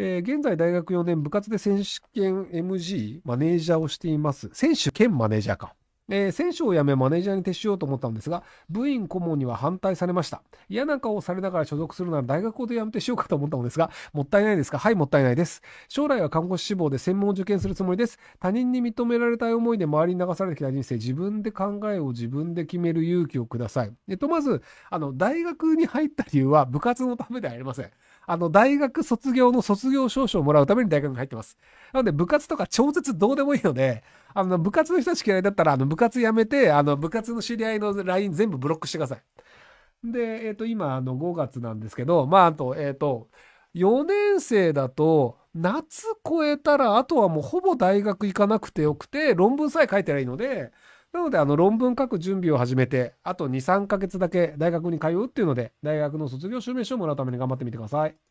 えー、現在大学4年部活で選手権 MG マネージャーをしています。選手兼マネージャーか。えー、選手を辞めマネージャーに徹しようと思ったんですが、部員顧問には反対されました。嫌な顔をされながら所属するなら大学校で辞めてしようかと思ったのですが、もったいないですかはい、もったいないです。将来は看護師志望で専門を受験するつもりです。他人に認められたい思いで周りに流されてきた人生、自分で考えを自分で決める勇気をください。えっと、まず、あの、大学に入った理由は部活のためではありません。あの、大学卒業の卒業証書をもらうために大学に入ってます。なので、部活とか超絶どうでもいいので、あの、部活の人たち嫌いだったら、あの、部活やめて、あの、部活の知り合いの LINE 全部ブロックしてください。で、えっ、ー、と、今、あの、5月なんですけど、まあ、あと、えっ、ー、と、4年生だと、夏超えたら、あとはもうほぼ大学行かなくてよくて、論文さえ書いてないので、なので、あの、論文書く準備を始めて、あと2、3ヶ月だけ大学に通うっていうので、大学の卒業証明書をもらうために頑張ってみてください。